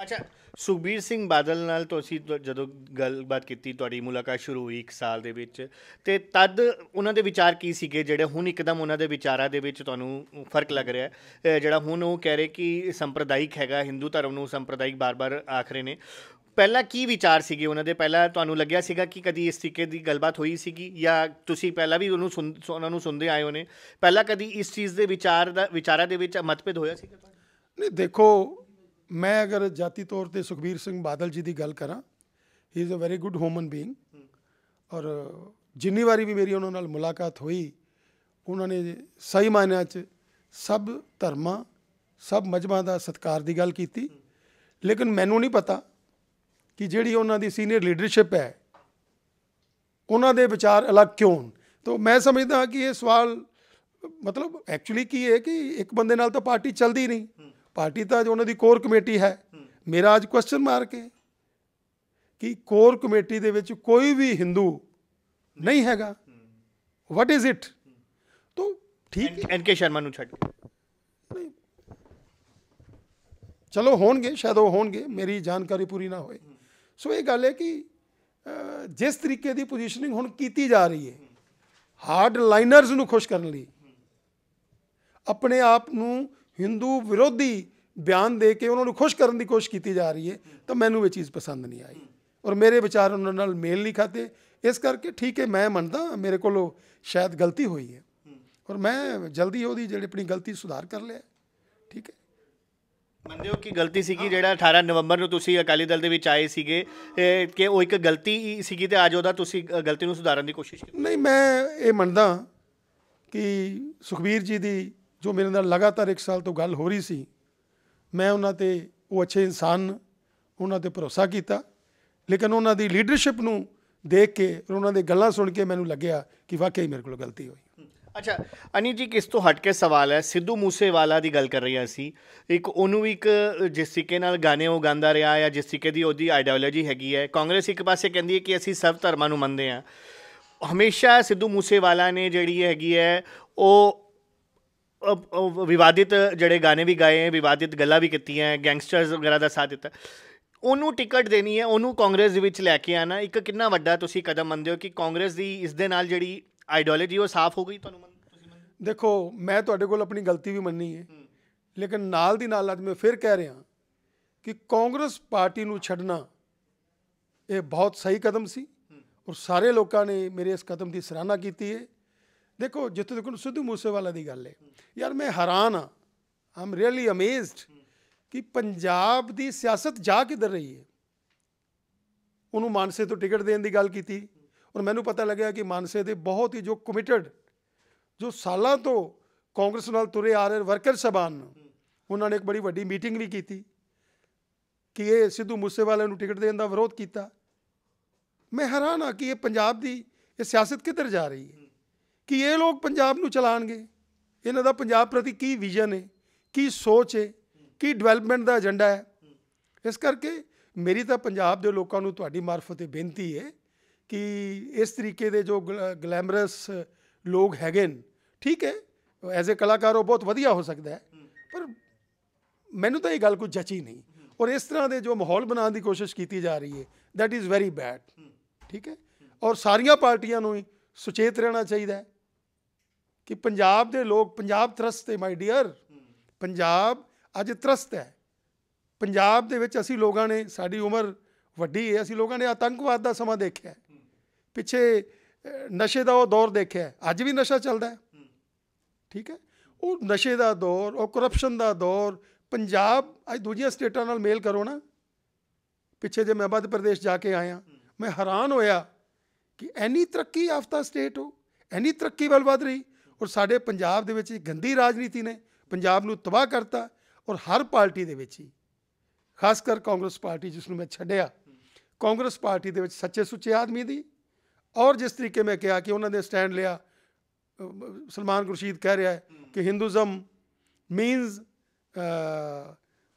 ਅੱਛਾ ਸੁਖਬੀਰ ਸਿੰਘ ਬਾਦਲ ਨਾਲ ਤੁਸੀਂ ਜਦੋਂ ਗੱਲਬਾਤ ਕੀਤੀ ਤੁਹਾਡੀ ਮੁਲਾਕਾਤ ਸ਼ੁਰੂ ਹੋਈ 1 ਸਾਲ ਦੇ ਵਿੱਚ ਤੇ ਤਦ ਉਹਨਾਂ ਦੇ ਵਿਚਾਰ ਕੀ ਸੀਗੇ ਜਿਹੜੇ ਹੁਣ ਇੱਕਦਮ ਉਹਨਾਂ ਦੇ ਵਿਚਾਰਾਂ ਦੇ ਵਿੱਚ ਤੁਹਾਨੂੰ ਫਰਕ ਲੱਗ ਰਿਹਾ ਹੈ ਜਿਹੜਾ ਹੁਣ ਉਹ ਕਹਿ ਰਹੇ ਕਿ ਸੰਪਰਦਾਇਕ ਹੈਗਾ ਹਿੰਦੂ ਧਰਮ ਨੂੰ ਸੰਪਰਦਾਇਕ ਬਾਰ-ਬਾਰ ਆਖਰੇ ਨੇ ਪਹਿਲਾਂ ਕੀ ਵਿਚਾਰ ਸੀਗੇ ਉਹਨਾਂ ਦੇ ਪਹਿਲਾਂ ਤੁਹਾਨੂੰ ਲੱਗਿਆ ਸੀਗਾ ਕਿ ਕਦੀ ਇਸ ਤਰੀਕੇ ਦੀ ਗੱਲਬਾਤ ਹੋਈ ਸੀਗੀ ਜਾਂ ਤੁਸੀਂ ਪਹਿਲਾਂ ਵੀ ਉਹਨੂੰ ਸੁਣ ਉਹਨਾਂ ਨੂੰ ਸੁਣਦੇ ਆਏ ਹੋ ਨੇ ਪਹਿਲਾਂ ਕਦੀ ਇਸ ਚੀਜ਼ ਦੇ ਵਿਚਾਰ ਦਾ ਵਿਚਾਰਾਂ ਦੇ ਵਿੱਚ ਮਤਭੇਦ ਹੋਇਆ ਸੀਗਾ ਨਹੀਂ ਦੇਖੋ ਮੈਂ ਅਗਰ ਜਾਤੀ ਤੌਰ ਤੇ ਸੁਖਬੀਰ ਸਿੰਘ ਬਾਦਲ ਜੀ ਦੀ ਗੱਲ ਕਰਾਂ he is a very good human being ਔਰ ਜਿੰਨੀ ਵਾਰੀ ਵੀ ਮੇਰੀ ਉਹਨਾਂ ਨਾਲ ਮੁਲਾਕਾਤ ਹੋਈ ਉਹਨਾਂ ਨੇ ਸਹੀ ਮਾਇਨਿਆਂ 'ਚ ਸਭ ਧਰਮਾਂ ਸਭ ਮਜਮਾਂ ਦਾ ਸਤਕਾਰ ਦੀ ਗੱਲ ਕੀਤੀ ਲੇਕਿਨ ਮੈਨੂੰ ਨਹੀਂ ਪਤਾ ਕਿ ਜਿਹੜੀ ਉਹਨਾਂ ਦੀ ਸੀਨੀਅਰ ਲੀਡਰਸ਼ਿਪ ਹੈ ਉਹਨਾਂ ਦੇ ਵਿਚਾਰ ਅਲੱਗ ਕਿਉਂ ਤੋਂ ਮੈਂ ਸਮਝਦਾ ਕਿ ਇਹ ਸਵਾਲ ਮਤਲਬ ਐਕਚੁਅਲੀ ਕੀ ਹੈ ਕਿ ਇੱਕ ਬੰਦੇ ਨਾਲ ਤਾਂ ਪਾਰਟੀ ਚੱਲਦੀ ਨਹੀਂ ਪਾਰਟੀ ਤਾਂ ਜੋ ਉਹਨਾਂ ਦੀ ਕੋਰ ਕਮੇਟੀ ਹੈ ਮੇਰਾ ਅੱਜ ਕੁਐਸਚਨ ਮਾਰ ਕੇ ਕਿ ਕੋਰ ਕਮੇਟੀ ਦੇ ਵਿੱਚ ਕੋਈ ਵੀ ਹਿੰਦੂ ਨਹੀਂ ਹੈਗਾ ਵਾਟ ਇਜ਼ ਇਟ ਤੋਂ ਠੀਕ ਐਨ ਕੇ ਸ਼ਰਮਾ ਨੂੰ ਛੱਡ ਚਲੋ ਹੋਣਗੇ ਸ਼ਾਇਦ ਉਹ ਹੋਣਗੇ ਮੇਰੀ ਜਾਣਕਾਰੀ ਪੂਰੀ ਨਾ ਹੋਏ ਸੋ ਇਹ ਗੱਲ ਹੈ ਕਿ ਜਿਸ ਤਰੀਕੇ ਦੀ ਪੋਜੀਸ਼ਨਿੰਗ ਹੁਣ ਕੀਤੀ ਜਾ ਰਹੀ ਹੈ ਹਾਰਡ ਲਾਈਨਰਸ ਨੂੰ ਖੁਸ਼ ਕਰਨ ਲਈ ਆਪਣੇ ਆਪ ਨੂੰ ਹਿੰਦੂ ਵਿਰੋਧੀ ਬਿਆਨ ਦੇ ਕੇ ਉਹਨਾਂ ਨੂੰ ਖੁਸ਼ ਕਰਨ ਦੀ ਕੋਸ਼ਿਸ਼ ਕੀਤੀ ਜਾ ਰਹੀ ਹੈ ਤਾਂ ਮੈਨੂੰ ਇਹ ਚੀਜ਼ ਪਸੰਦ ਨਹੀਂ ਆਈ ਔਰ ਮੇਰੇ ਵਿਚਾਰ ਉਹਨਾਂ ਨਾਲ ਮੇਲ ਨਹੀਂ ਖਾਤੇ ਇਸ ਕਰਕੇ ਠੀਕ ਹੈ ਮੈਂ ਮੰਨਦਾ ਮੇਰੇ ਕੋਲੋਂ ਸ਼ਾਇਦ ਗਲਤੀ ਹੋਈ ਹੈ ਔਰ ਮੈਂ ਜਲਦੀ ਉਹਦੀ ਜਿਹੜੀ ਆਪਣੀ ਗਲਤੀ ਸੁਧਾਰ ਕਰ ਲਿਆ ਠੀਕ ਹੈ ਮੰਨਦੇ ਹੋ ਕਿ ਗਲਤੀ ਸੀਗੀ ਜਿਹੜਾ 18 ਨਵੰਬਰ ਨੂੰ ਤੁਸੀਂ ਅਕਾਲੀ ਦਲ ਦੇ ਵਿੱਚ ਆਏ ਸੀਗੇ ਕਿ ਉਹ ਇੱਕ ਗਲਤੀ ਸੀਗੀ ਤੇ ਅੱਜ ਉਹਦਾ ਤੁਸੀਂ ਗਲਤੀ ਨੂੰ ਸੁਧਾਰਨ ਦੀ ਕੋਸ਼ਿਸ਼ ਕੀਤੀ ਨਹੀਂ ਮੈਂ ਇਹ ਮੰਨਦਾ ਕਿ ਸੁਖਬੀਰ ਜੀ ਦੀ ਜੋ ਮੇਰੇ ਨਾਲ ਲਗਾਤਾਰ 1 ਸਾਲ ਤੋਂ ਗੱਲ ਹੋ ਰਹੀ ਸੀ ਮੈਂ ਉਹਨਾਂ ਤੇ ਉਹ ਅੱਛੇ ਇਨਸਾਨ ਉਹਨਾਂ ਤੇ ਭਰੋਸਾ ਕੀਤਾ ਲੇਕਿਨ ਉਹਨਾਂ ਦੀ ਲੀਡਰਸ਼ਿਪ ਨੂੰ ਦੇਖ ਕੇ ਉਹਨਾਂ ਦੇ ਗੱਲਾਂ ਸੁਣ ਕੇ ਮੈਨੂੰ ਲੱਗਿਆ ਕਿ ਵਾਕਈ ਮੇਰੇ ਕੋਲ ਗਲਤੀ ਹੋਈ ਅੱਛਾ ਅਨੀ ਜੀ ਕਿਸ ਤੋਂ ਹਟ ਕੇ ਸਵਾਲ ਹੈ ਸਿੱਧੂ ਮੂਸੇਵਾਲਾ ਦੀ ਗੱਲ ਕਰ ਰਹੀ ਆ ਸੀ ਇੱਕ ਉਹਨੂੰ ਵੀ ਇੱਕ ਜਿਸ ਨਾਲ ਗਾਣੇ ਉਹ ਗਾਉਂਦਾ ਰਿਹਾ ਜਾਂ ਜਿਸ ਦੀ ਉਹਦੀ ਆਈਡੀਓਲੋਜੀ ਹੈਗੀ ਹੈ ਕਾਂਗਰਸ ਇੱਕ ਪਾਸੇ ਕਹਿੰਦੀ ਹੈ ਕਿ ਅਸੀਂ ਸਭ ਧਰਮਾਂ ਨੂੰ ਮੰਨਦੇ ਆ ਹਮੇਸ਼ਾ ਸਿੱਧੂ ਮੂਸੇਵਾਲਾ ਨੇ ਜਿਹੜੀ ਹੈਗੀ ਹੈ ਉਹ ਵਿਵਾਦਿਤ ਜਿਹੜੇ ਗਾਣੇ ਵੀ ਗਾਏ ਹੈ ਵਿਵਾਦਿਤ ਗੱਲਾਂ ਵੀ ਕੀਤੀਆਂ ਹੈ ਗੈਂਗਸਟਰਸ ਵਗੈਰਾ ਦਾ ਸਾਥ ਦਿੱਤਾ ਉਹਨੂੰ ਟਿਕਟ ਦੇਣੀ ਹੈ ਉਹਨੂੰ ਕਾਂਗਰਸ ਦੇ ਵਿੱਚ ਲੈ ਕੇ ਆਣਾ ਇੱਕ ਕਿੰਨਾ ਵੱਡਾ ਤੁਸੀਂ ਕਦਮ ਮੰਨਦੇ ਹੋ ਕਿ ਕਾਂਗਰਸ ਦੀ ਇਸ ਦੇ ਨਾਲ ਜਿਹੜੀ ਆਈਡੀਓਲੋਜੀ ਉਹ ਸਾਫ਼ ਹੋ ਗਈ ਤੁਹਾਨੂੰ ਤੁਸੀਂ ਮੰਨਦੇ ਦੇਖੋ ਮੈਂ ਤੁਹਾਡੇ ਕੋਲ ਆਪਣੀ ਗਲਤੀ ਵੀ ਮੰਨੀ ਹੈ ਲੇਕਿਨ ਨਾਲ ਦੀ ਨਾਲ ਅੱਜ ਮੈਂ ਫਿਰ ਕਹਿ ਰਿਹਾ ਕਿ ਕਾਂਗਰਸ ਪਾਰਟੀ ਨੂੰ ਛੱਡਣਾ ਇਹ ਬਹੁਤ ਸਹੀ ਕਦਮ ਸੀ ਔਰ ਸਾਰੇ ਲੋਕਾਂ ਨੇ ਮੇਰੇ ਇਸ ਕਦਮ ਦੀ ਸਰਾਹਨਾ ਕੀਤੀ ਹੈ ਦੇਖੋ ਜਿੱਥੇ ਦੇਖੋ ਸਿੱਧੂ ਮੂਸੇਵਾਲਾ ਦੀ ਗੱਲ ਹੈ ਯਾਰ ਮੈਂ ਹੈਰਾਨ ਆ ਆਮ ਰੀਅਲੀ ਅਮੇਜ਼ਡ ਕਿ ਪੰਜਾਬ ਦੀ ਸਿਆਸਤ ਜਾ ਕਿੱਧਰ ਰਹੀ ਹੈ ਉਹਨੂੰ ਮਾਨਸੇ ਤੋਂ ਟਿਕਟ ਦੇਣ ਦੀ ਗੱਲ ਕੀਤੀ ਔਰ ਮੈਨੂੰ ਪਤਾ ਲੱਗਿਆ ਕਿ ਮਾਨਸੇ ਦੇ ਬਹੁਤ ਹੀ ਜੋ ਕਮਿਟਡ ਜੋ ਸਾਲਾਂ ਤੋਂ ਕਾਂਗਰਸ ਨਾਲ ਤੁਰੇ ਆ ਰਹੇ ਵਰਕਰ ਸਭਾਨ ਉਹਨਾਂ ਨੇ ਇੱਕ ਬੜੀ ਵੱਡੀ ਮੀਟਿੰਗ ਵੀ ਕੀਤੀ ਕਿ ਇਹ ਸਿੱਧੂ ਮੂਸੇਵਾਲੇ ਨੂੰ ਟਿਕਟ ਦੇਣ ਦਾ ਵਿਰੋਧ ਕੀਤਾ ਮੈਂ ਹੈਰਾਨ ਆ ਕਿ ਇਹ ਪੰਜਾਬ ਦੀ ਇਹ ਸਿਆਸਤ ਕਿੱਧਰ ਜਾ ਰਹੀ ਹੈ ਕਿ ਇਹ ਲੋਕ ਪੰਜਾਬ ਨੂੰ ਚਲਾਣਗੇ ਇਹਨਾਂ ਦਾ ਪੰਜਾਬ ਪ੍ਰਤੀ ਕੀ ਵਿਜ਼ਨ ਹੈ ਕੀ ਸੋਚ ਹੈ ਕੀ ਡਿਵੈਲਪਮੈਂਟ ਦਾ ਏਜੰਡਾ ਹੈ ਇਸ ਕਰਕੇ ਮੇਰੀ ਤਾਂ ਪੰਜਾਬ ਦੇ ਲੋਕਾਂ ਨੂੰ ਤੁਹਾਡੀ ਮਾਰਫਤ ਇਹ ਬੇਨਤੀ ਹੈ ਕਿ ਇਸ ਤਰੀਕੇ ਦੇ ਜੋ ਗਲੈਮਰਸ ਲੋਕ ਹੈਗੇ ਨੇ ਠੀਕ ਹੈ ਐਜ਼ ਅ ਕਲਾਕਾਰ ਉਹ ਬਹੁਤ ਵਧੀਆ ਹੋ ਸਕਦਾ ਹੈ ਪਰ ਮੈਨੂੰ ਤਾਂ ਇਹ ਗੱਲ ਕੋਈ ਜਚੀ ਨਹੀਂ ਔਰ ਇਸ ਤਰ੍ਹਾਂ ਦੇ ਜੋ ਮਾਹੌਲ ਬਣਾਉਣ ਦੀ ਕੋਸ਼ਿਸ਼ ਕੀਤੀ ਜਾ ਰਹੀ ਹੈ ਥੈਟ ਇਜ਼ ਵੈਰੀ ਬੈਡ ਠੀਕ ਹੈ ਔਰ ਸਾਰੀਆਂ ਪਾਰਟੀਆਂ ਨੂੰ ਹੀ ਸੁਚੇਤ ਰਹਿਣਾ ਚਾਹੀਦਾ ਹੈ ਕਿ ਪੰਜਾਬ ਦੇ ਲੋਕ ਪੰਜਾਬ ਤਰਸਤ ਹੈ ਮਾਈ ਡੀਅਰ ਪੰਜਾਬ ਅੱਜ ਤਰਸਤ ਹੈ ਪੰਜਾਬ ਦੇ ਵਿੱਚ ਅਸੀਂ ਲੋਕਾਂ ਨੇ ਸਾਡੀ ਉਮਰ ਵੱਡੀ ਹੈ ਅਸੀਂ ਲੋਕਾਂ ਨੇ ਆਤੰਕਵਾਦ ਦਾ ਸਮਾਂ ਦੇਖਿਆ ਪਿੱਛੇ ਨਸ਼ੇ ਦਾ ਉਹ ਦੌਰ ਦੇਖਿਆ ਅੱਜ ਵੀ ਨਸ਼ਾ ਚੱਲਦਾ ਹੈ ਠੀਕ ਹੈ ਉਹ ਨਸ਼ੇ ਦਾ ਦੌਰ ਉਹ ਕਰਪਸ਼ਨ ਦਾ ਦੌਰ ਪੰਜਾਬ ਅੱਜ ਦੂਜੀਆਂ ਸਟੇਟਾਂ ਨਾਲ ਮੇਲ ਕਰੋ ਨਾ ਪਿੱਛੇ ਜੇ ਮੈਂ ਮੱਧ ਪ੍ਰਦੇਸ਼ ਜਾ ਕੇ ਆਇਆ ਮੈਂ ਹੈਰਾਨ ਹੋਇਆ ਕਿ ਐਨੀ ਤਰੱਕੀ ਆਫਤਾ ਸਟੇਟ ਹੋ ਐਨੀ ਤਰੱਕੀ ਵੱਲ ਵਧ ਰਹੀ ਔਰ ਸਾਡੇ ਪੰਜਾਬ ਦੇ ਵਿੱਚ ਗੰਦੀ ਰਾਜਨੀਤੀ ਨੇ ਪੰਜਾਬ ਨੂੰ ਤਬਾਹ ਕਰਤਾ ਔਰ ਹਰ ਪਾਰਟੀ ਦੇ ਵਿੱਚ ਹੀ ਖਾਸ ਕਰ ਕਾਂਗਰਸ ਪਾਰਟੀ ਜਿਸ ਨੂੰ ਮੈਂ ਛੱਡਿਆ ਕਾਂਗਰਸ ਪਾਰਟੀ ਦੇ ਵਿੱਚ ਸੱਚੇ ਸੁੱਚੇ ਆਦਮੀ ਦੀ ਔਰ ਜਿਸ ਤਰੀਕੇ ਮੈਂ ਕਿਹਾ ਕਿ ਉਹਨਾਂ ਨੇ ਸਟੈਂਡ ਲਿਆ ਸਲਮਾਨ ਗੁਰਸ਼ੀਦ ਕਹਿ ਰਿਹਾ ਹੈ ਕਿ ਹਿੰਦੂਇਜ਼ਮ ਮੀਨਸ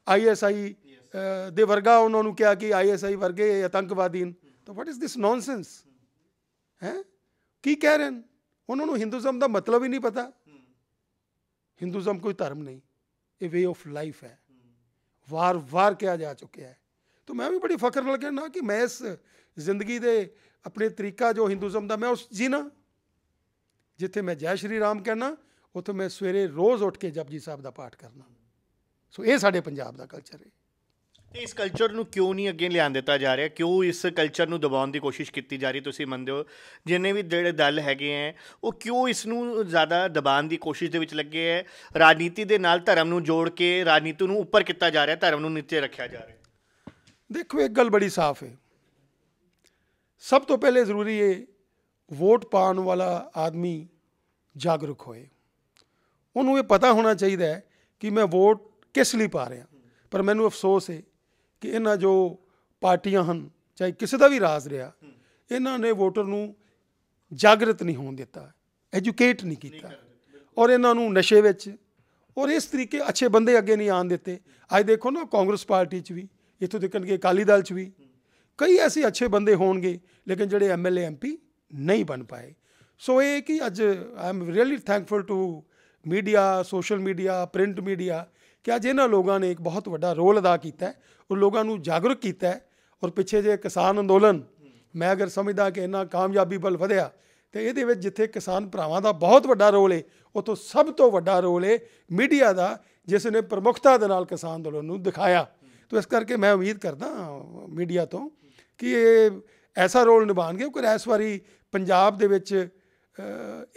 ਆਈਐਸਆਈ ਦੇ ਵਰਗਾ ਉਹਨਾਂ ਨੂੰ ਕਿਹਾ ਕਿ ਆਈਐਸਆਈ ਵਰਗੇ ਆਤੰਕਵਾਦੀਨ ਤਾਂ ਵਾਟ ਇਜ਼ ਦਿਸ ਨੌਨਸੈਂਸ ਹੈ ਕੀ ਕਹਿ ਰਹੇ ਨੇ ਉਹਨਾਂ ਨੂੰ ਹਿੰਦੂਜ਼ਮ ਦਾ ਮਤਲਬ ਹੀ ਨਹੀਂ ਪਤਾ ਹਿੰਦੂਜ਼ਮ ਕੋਈ ਧਰਮ ਨਹੀਂ ਇਹ ਵੇ ਆਫ ਲਾਈਫ ਹੈ ਵਾਰ-ਵਾਰ ਕਿਹਾ ਜਾ ਚੁੱਕਿਆ ਹੈ ਤਾਂ ਮੈਂ ਵੀ ਬੜੀ ਫਕਰ ਨਾਲ ਕਹਿੰਦਾ ਕਿ ਮੈਂ ਇਸ ਜ਼ਿੰਦਗੀ ਦੇ ਆਪਣੇ ਤਰੀਕਾ ਜੋ ਹਿੰਦੂਜ਼ਮ ਦਾ ਮੈਂ ਉਸ ਜੀਣਾ ਜਿੱਥੇ ਮੈਂ ਜੈ ਸ਼੍ਰੀ ਰਾਮ ਕਹਿਣਾ ਉੱਥੇ ਮੈਂ ਸਵੇਰੇ ਰੋਜ਼ ਉੱਠ ਕੇ ਜਪਜੀ ਸਾਹਿਬ ਦਾ ਪਾਠ ਕਰਨਾ ਸੋ ਇਹ ਸਾਡੇ ਪੰਜਾਬ ਦਾ ਕਲਚਰ ਹੈ ਤੇ ਇਸ ਕਲਚਰ ਨੂੰ ਕਿਉਂ ਨਹੀਂ ਅੱਗੇ ਲਿਆਂ ਦਿੱਤਾ ਜਾ ਰਿਹਾ ਕਿਉਂ ਇਸ ਕਲਚਰ ਨੂੰ ਦਬਾਉਣ ਦੀ ਕੋਸ਼ਿਸ਼ ਕੀਤੀ ਜਾ ਰਹੀ ਤੁਸੀਂ ਮੰਨਦੇ ਹੋ ਜਿੰਨੇ ਵੀ ਜਿਹੜੇ ਦਲ ਹੈਗੇ ਐ ਉਹ ਕਿਉਂ ਇਸ ਨੂੰ ਜ਼ਿਆਦਾ ਦਬਾਉਣ ਦੀ ਕੋਸ਼ਿਸ਼ ਦੇ ਵਿੱਚ ਲੱਗੇ ਐ ਰਾਜਨੀਤੀ ਦੇ ਨਾਲ ਧਰਮ ਨੂੰ ਜੋੜ ਕੇ ਰਾਜਨੀਤੀ ਨੂੰ ਉੱਪਰ ਕੀਤਾ ਜਾ ਰਿਹਾ ਧਰਮ ਨੂੰ ਨੀਚੇ ਰੱਖਿਆ ਜਾ ਰਿਹਾ ਦੇਖੋ ਇੱਕ ਗੱਲ ਬੜੀ ਸਾਫ਼ ਹੈ ਸਭ ਤੋਂ ਪਹਿਲੇ ਜ਼ਰੂਰੀ ਹੈ ਵੋਟ ਪਾਉਣ ਵਾਲਾ ਆਦਮੀ ਜਾਗਰੂਕ ਹੋਏ ਉਹਨੂੰ ਇਹ ਪਤਾ ਹੋਣਾ ਚਾਹੀਦਾ ਹੈ ਕਿ ਮੈਂ ਵੋਟ ਕਿਸ ਲਈ ਪਾ ਰਿਹਾ ਪਰ ਮੈਨੂੰ ਅਫਸੋਸ ਹੈ ਕਿ ਇਹਨਾਂ ਜੋ ਪਾਰਟੀਆਂ ਹਨ ਚਾਹੇ ਕਿਸੇ ਦਾ ਵੀ ਰਾਜ ਰਿਹਾ ਇਹਨਾਂ ਨੇ ਵੋਟਰ ਨੂੰ ਜਾਗਰਤ ਨਹੀਂ ਹੋਣ ਦਿੱਤਾ ਐਜੂਕੇਟ ਨਹੀਂ ਕੀਤਾ ਔਰ ਇਹਨਾਂ ਨੂੰ ਨਸ਼ੇ ਵਿੱਚ ਔਰ ਇਸ ਤਰੀਕੇ ਅੱਛੇ ਬੰਦੇ ਅੱਗੇ ਨਹੀਂ ਆਣ ਦਿੱਤੇ ਅੱਜ ਦੇਖੋ ਨਾ ਕਾਂਗਰਸ ਪਾਰਟੀ 'ਚ ਵੀ ਇਥੋਂ ਦੇਖਣਗੇ ਕਿ ਅਕਾਲੀ ਦਲ 'ਚ ਵੀ ਕਈ ਐਸੇ ਅੱਛੇ ਬੰਦੇ ਹੋਣਗੇ ਲੇਕਿਨ ਜਿਹੜੇ ਐਮਐਲਏ ਐਮਪੀ ਨਹੀਂ ਬਣ ਪਾਏ ਸੋ ਇਹ ਕਿ ਅੱਜ I am really thankful to media social media print media ਕਿ ਅੱਜ ਇਹਨਾਂ ਲੋਕਾਂ ਨੇ ਇੱਕ ਬਹੁਤ ਵੱਡਾ ਰੋਲ ਅਦਾ ਕੀਤਾ ਉਹ ਲੋਕਾਂ ਨੂੰ ਜਾਗਰੂਕ ਕੀਤਾ ਔਰ ਪਿੱਛੇ ਜੇ ਕਿਸਾਨ ਅੰਦੋਲਨ ਮੈਂ ਅਗਰ ਸਮਝਦਾ ਕਿ ਇਹਨਾਂ ਕਾਮਯਾਬੀ ਬਲ ਵਧਿਆ ਤੇ ਇਹਦੇ ਵਿੱਚ ਜਿੱਥੇ ਕਿਸਾਨ ਭਰਾਵਾਂ ਦਾ ਬਹੁਤ ਵੱਡਾ ਰੋਲ ਏ ਉਤੋਂ ਸਭ ਤੋਂ ਵੱਡਾ ਰੋਲ ਏ ਮੀਡੀਆ ਦਾ ਜਿਸ ਨੇ ਪ੍ਰਮੁਖਤਾ ਦੇ ਨਾਲ ਕਿਸਾਨ ਅੰਦੋਲਨ ਨੂੰ ਦਿਖਾਇਆ ਤੋ ਇਸ ਕਰਕੇ ਮੈਂ ਉਮੀਦ ਕਰਦਾ ਮੀਡੀਆ ਤੋਂ ਕਿ ਇਹ ਐਸਾ ਰੋਲ ਨਿਭਾਣਗੇ ਕਿ ਇਸ ਵਾਰੀ ਪੰਜਾਬ ਦੇ ਵਿੱਚ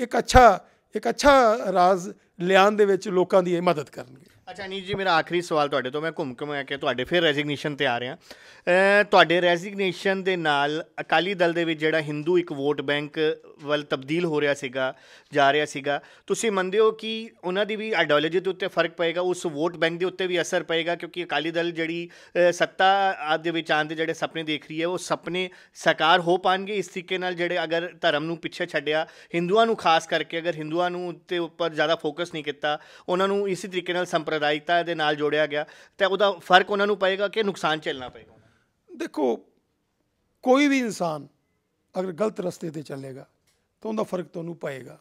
ਇੱਕ ਅੱਛਾ ਇੱਕ ਅੱਛਾ ਰਾਜ ਲਿਆਂ ਦੇ ਵਿੱਚ ਲੋਕਾਂ ਦੀ ਇਹ ਮਦਦ ਕਰਨਗੇ ਅੱਛਾ ਨੀਤ ਜੀ ਮੇਰਾ ਆਖਰੀ ਸਵਾਲ ਤੁਹਾਡੇ ਤੋਂ ਮੈਂ ਘੁੰਮ ਘੁੰਮ ਕੇ ਤੁਹਾਡੇ ਫਿਰ ਰੈਜ਼ਿਗਨੇਸ਼ਨ ਤੇ ਆ ਰਿਹਾ ਤੁਹਾਡੇ ਰੈਜ਼ਿਗਨੇਸ਼ਨ ਦੇ ਨਾਲ ਅਕਾਲੀ ਦਲ ਦੇ ਵਿੱਚ ਜਿਹੜਾ ਹਿੰਦੂ ਇੱਕ ਵੋਟ ਬੈਂਕ ਵੱਲ ਤਬਦੀਲ ਹੋ ਰਿਹਾ ਸੀਗਾ ਜਾ ਰਿਹਾ ਸੀਗਾ ਤੁਸੀਂ ਮੰਨਦੇ ਹੋ ਕਿ ਉਹਨਾਂ ਦੀ ਵੀ ਆਈਡੀਓਲੋਜੀ ਦੇ ਉੱਤੇ ਫਰਕ ਪਏਗਾ ਉਸ ਵੋਟ ਬੈਂਕ ਦੇ ਉੱਤੇ ਵੀ ਅਸਰ ਪਏਗਾ ਕਿਉਂਕਿ ਅਕਾਲੀ ਦਲ ਜਿਹੜੀ ਸੱਤਾ ਆਦ ਦੇ ਵਿੱਚ ਆਉਣ ਦੇ ਜਿਹੜੇ ਸੁਪਨੇ ਦੇਖ ਰਹੀ ਹੈ ਉਹ ਸੁਪਨੇ ਸਾਕਾਰ ਹੋ ਪਾਣਗੇ ਇਸ ਤਰੀਕੇ ਨਾਲ ਜਿਹੜੇ ਅਗਰ ਧਰਮ ਨੂੰ ਪਿੱਛੇ ਛੱਡਿਆ ਹਿੰਦੂਆਂ ਨੂੰ ਖਾਸ ਕਰਕੇ ਅਗਰ ਹਿੰਦੂਆਂ ਨੂੰ ਉੱਤੇ ਉੱਪਰ ਜ਼ਿਆਦਾ ਫੋਕਸ ਨਹੀਂ ਕੀਤਾ ਉਹਨਾਂ ਨੂੰ ਇਸੇ ਤਰੀਕੇ ਨਾਲ ਸੰਪਰਦਾਇਕਤਾ ਦੇ ਨਾਲ ਜੋੜਿਆ ਗਿਆ ਤੇ ਉਹਦਾ ਫਰਕ ਉਹਨਾਂ ਨੂੰ ਪਏਗਾ ਕਿ ਨੁਕਸਾਨ ਚੱਲਣਾ ਪਏਗਾ ਦੇਖੋ ਕੋਈ ਵੀ ਇਨਸਾਨ ਅਗਰ ਗਲਤ ਰਸਤੇ ਤੇ ਚੱਲੇਗਾ ਤਾਂ ਉਹਦਾ ਫਰਕ ਤੁਹਾਨੂੰ ਪਏਗਾ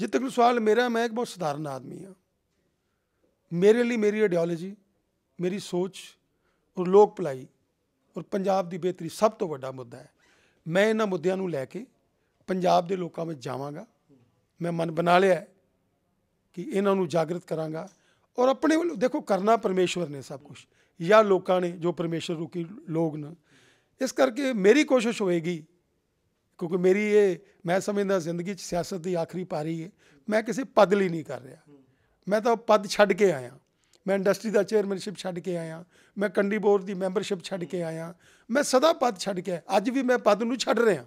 ਜਿੱਦ ਤੱਕ ਸਵਾਲ ਮੇਰਾ ਮੈਂ ਇੱਕ ਬਹੁਤ ਸਧਾਰਨ ਆਦਮੀ ਹਾਂ ਮੇਰੇ ਲਈ ਮੇਰੀ ਆਈਡੀਓਲੋਜੀ ਮੇਰੀ ਸੋਚ ਔਰ ਲੋਕ ਭਲਾਈ ਔਰ ਪੰਜਾਬ ਦੀ ਬਿਹਤਰੀ ਸਭ ਤੋਂ ਵੱਡਾ ਮੁੱਦਾ ਹੈ ਮੈਂ ਇਹਨਾਂ ਮੁੱਦਿਆਂ ਨੂੰ ਲੈ ਕੇ ਪੰਜਾਬ ਦੇ ਲੋਕਾਂ ਵਿੱਚ ਜਾਵਾਂਗਾ ਮੈਂ ਮਨ ਬਣਾ ਲਿਆ ਕਿ ਇਹਨਾਂ ਨੂੰ ਜਾਗਰਤ ਕਰਾਂਗਾ ਔਰ ਆਪਣੇ ਵੱਲੋਂ ਦੇਖੋ ਕਰਨਾ ਪਰਮੇਸ਼ਵਰ ਨੇ ਸਭ ਕੁਝ ਜਾਂ ਲੋਕਾਂ ਨੇ ਜੋ ਪਰਮੇਸ਼ਵਰ ਰੂਕੀ ਲੋਗ ਨੇ ਇਸ ਕਰਕੇ ਮੇਰੀ ਕੋਸ਼ਿਸ਼ ਹੋਏਗੀ ਕਿਉਂਕਿ ਮੇਰੀ ਇਹ ਮੈਂ ਸਮਝਦਾ ਜ਼ਿੰਦਗੀ 'ਚ ਸਿਆਸਤ ਦੀ ਆਖਰੀ ਪਾਰੀ ਹੈ ਮੈਂ ਕਿਸੇ ਪਦ ਲਈ ਨਹੀਂ ਕਰ ਰਿਹਾ ਮੈਂ ਤਾਂ ਪਦ ਛੱਡ ਕੇ ਆਇਆ ਮੈਂ ਇੰਡਸਟਰੀ ਦਾ ਚੇਅਰਮੈਨਸ਼ਿਪ ਛੱਡ ਕੇ ਆਇਆ ਮੈਂ ਕੰਡੀ ਬੋਰਡ ਦੀ ਮੈਂਬਰਸ਼ਿਪ ਛੱਡ ਕੇ ਆਇਆ ਮੈਂ ਸਦਾ ਪਦ ਛੱਡ ਕੇ ਅੱਜ ਵੀ ਮੈਂ ਪਦ ਨੂੰ ਛੱਡ ਰਿਹਾ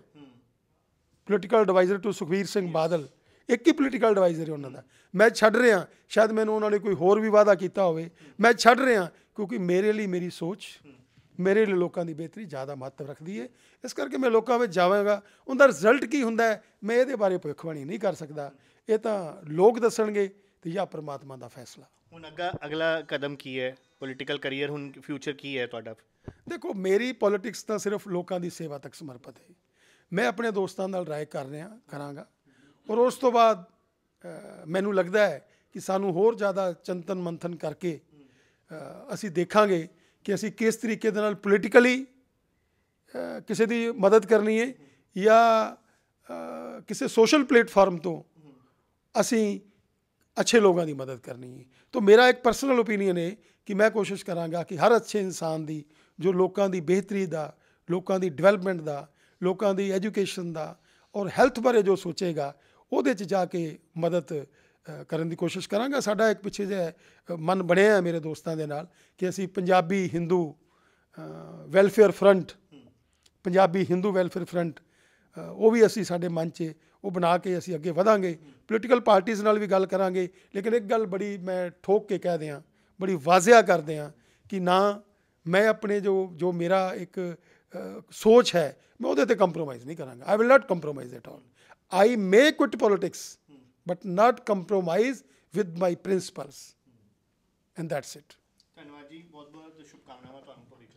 political adviser to Sukhbir Singh Badal ਇੱਕ ਹੀ ਪੋਲੀਟੀਕਲ ਐਡਵਾਈਜ਼ਰ ਹੈ ਉਹਨਾਂ ਦਾ ਮੈਂ ਛੱਡ ਰਿਹਾ ਸ਼ਾਇਦ ਮੈਨੂੰ ਉਹਨਾਂ ਨੇ ਕੋਈ ਹੋਰ ਵੀ ਵਾਅਦਾ ਕੀਤਾ ਹੋਵੇ ਮੈਂ ਛੱਡ ਰਿਹਾ ਕਿਉਂਕਿ ਮੇਰੇ ਲਈ ਮੇਰੀ ਸੋਚ ਮੇਰੇ ਲਈ ਲੋਕਾਂ ਦੀ ਬਿਹਤਰੀ ਜ਼ਿਆਦਾ ਮਹੱਤਵ ਰੱਖਦੀ ਹੈ ਇਸ ਕਰਕੇ ਮੈਂ ਲੋਕਾਂ ਵਿੱਚ ਜਾਵਾਂਗਾ ਉਹਦਾ ਰਿਜ਼ਲਟ ਕੀ ਹੁੰਦਾ ਮੈਂ ਇਹਦੇ ਬਾਰੇ ਭਵਿੱਖਬਾਣੀ ਨਹੀਂ ਕਰ ਸਕਦਾ ਇਹ ਤਾਂ ਲੋਕ ਦੱਸਣਗੇ ਤੇ ਜਾਂ ਪਰਮਾਤਮਾ ਦਾ ਫੈਸਲਾ ਹੁਣ ਅੱਗਾ ਅਗਲਾ ਕਦਮ ਕੀ ਹੈ ਪੋਲੀਟੀਕਲ ਕੈਰੀਅਰ ਹੁਣ ਫਿਊਚਰ ਕੀ ਹੈ ਤੁਹਾਡਾ ਦੇਖੋ ਮੇਰੀ ਪੋਲਿਟਿਕਸ ਤਾਂ ਸਿਰਫ ਲੋਕਾਂ ਦੀ ਸੇਵਾ ਤੱਕ ਸਮਰਪਿਤ ਹੈ ਮੈਂ ਆਪਣੇ ਦੋਸਤਾਂ ਨਾਲ ਰਾਏ ਕਰ ਰਿਹਾ ਕਰਾਂਗਾ ਔਰ ਉਸ ਤੋਂ ਬਾਅਦ ਮੈਨੂੰ ਲੱਗਦਾ ਹੈ ਕਿ ਸਾਨੂੰ ਹੋਰ ਜ਼ਿਆਦਾ ਚਿੰਤਨ ਮੰਥਨ ਕਰਕੇ ਅਸੀਂ ਦੇਖਾਂਗੇ ਕਿ ਅਸੀਂ ਕਿਸ ਤਰੀਕੇ ਦੇ ਨਾਲ ਪੋਲੀਟੀਕਲੀ ਕਿਸੇ ਦੀ ਮਦਦ ਕਰਨੀ ਹੈ ਜਾਂ ਕਿਸੇ ਸੋਸ਼ਲ ਪਲੇਟਫਾਰਮ ਤੋਂ ਅਸੀਂ ਅੱਛੇ ਲੋਕਾਂ ਦੀ ਮਦਦ ਕਰਨੀ ਹੈ ਤਾਂ ਮੇਰਾ ਇੱਕ ਪਰਸਨਲ ਓਪੀਨੀਅਨ ਹੈ ਕਿ ਮੈਂ ਕੋਸ਼ਿਸ਼ ਕਰਾਂਗਾ ਕਿ ਹਰ ਅੱਛੇ ਇਨਸਾਨ ਦੀ ਜੋ ਲੋਕਾਂ ਦੀ ਬਿਹਤਰੀ ਦਾ ਲੋਕਾਂ ਦੀ ਡਿਵੈਲਪਮੈਂਟ ਦਾ ਲੋਕਾਂ ਦੀ ਐਜੂਕੇਸ਼ਨ ਦਾ ਔਰ ਹੈਲਥ ਬਾਰੇ ਜੋ ਸੋਚੇਗਾ ਉਹਦੇ 'ਚ ਜਾ ਕੇ ਮਦਦ ਕਰਨ ਦੀ ਕੋਸ਼ਿਸ਼ ਕਰਾਂਗਾ ਸਾਡਾ ਇੱਕ ਪਿੱਛੇ ਜਿਹਾ ਮਨ ਬਣਿਆ ਹੈ ਮੇਰੇ ਦੋਸਤਾਂ ਦੇ ਨਾਲ ਕਿ ਅਸੀਂ Punjabi Hindu welfare front Punjabi Hindu welfare front ਉਹ ਵੀ ਅਸੀਂ ਸਾਡੇ ਮਨ 'ਚ ਉਹ ਬਣਾ ਕੇ ਅਸੀਂ ਅੱਗੇ ਵਧਾਂਗੇ ਪੋਲੀਟੀਕਲ ਪਾਰਟੀਆਂ ਨਾਲ ਵੀ ਗੱਲ ਕਰਾਂਗੇ ਲੇਕਿਨ ਇੱਕ ਗੱਲ ਬੜੀ ਮੈਂ ਠੋਕ ਕੇ ਕਹਿ ਦਿਆਂ ਬੜੀ ਵਾਜ਼ਿਆ ਕਰਦੇ ਆ ਕਿ ਨਾ ਮੈਂ ਆਪਣੇ ਜੋ ਜੋ ਮੇਰਾ ਇੱਕ ਸੋਚ ਹੈ ਮੈਂ ਉਹਦੇ ਤੇ ਕੰਪਰੋਮਾਈਜ਼ ਨਹੀਂ ਕਰਾਂਗਾ I will not compromise at all I may quit politics but not compromise with my principles and that's it ਧੰਨਵਾਦ ਜੀ ਬਹੁਤ ਬਹੁਤ ਸ਼ੁਭਕਾਮਨਾਵਾਂ ਤੁਹਾਨੂੰ ਤੁਹਾਡੀ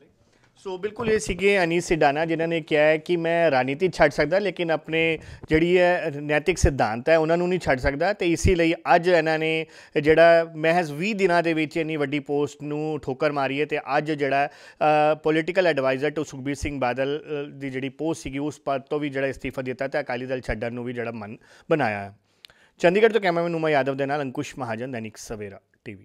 ਸੋ ਬਿਲਕੁਲ ਇਹ ਸੀਗੇ ਅਨੀਸ ਸਿਡਾਨਾ ਜਿਨ੍ਹਾਂ ਨੇ ਕਿਹਾ ਹੈ ਕਿ ਮੈਂ ਰਾਜਨੀਤੀ ਛੱਡ ਸਕਦਾ ਲੇਕਿਨ ਆਪਣੇ ਜਿਹੜੀ ਹੈ ਨੈਤਿਕ ਸਿਧਾਂਤ ਹੈ ਉਹਨਾਂ ਨੂੰ ਨਹੀਂ ਛੱਡ ਸਕਦਾ ਤੇ ਇਸੇ ਲਈ ਅੱਜ ਇਹਨਾਂ ਨੇ ਜਿਹੜਾ ਮਹਿਜ਼ 20 ਦਿਨਾਂ ਦੇ ਵਿੱਚ ਇੰਨੀ ਵੱਡੀ ਪੋਸਟ ਨੂੰ ਠੋਕਰ ਮਾਰੀ ਹੈ ਤੇ ਅੱਜ ਜਿਹੜਾ political adviser to Sukhbir Singh Badal ਦੀ ਜਿਹੜੀ ਪੋਸਟ ਸੀਗੀ ਉਸ ਪਰ ਤੋਂ ਵੀ ਜਿਹੜਾ ਅਸਤੀਫਾ ਦਿੱਤਾ ਤੇ ਅਕਾਲੀ ਦਲ ਛੱਡਣ ਨੂੰ ਵੀ ਜਿਹੜਾ ਮਨ ਬਣਾਇਆ ਚੰਡੀਗੜ੍ਹ ਤੋਂ ਕੈਮਰਾਮੈਨ ਨੂਮਾ ਯਾਦਵ ਦੇ ਨਾਲ ਅੰਕੁਸ਼ ਮਹਾਜਨ ਦੈਨਿਕ ਸਵੇਰਾ ਟੀਵੀ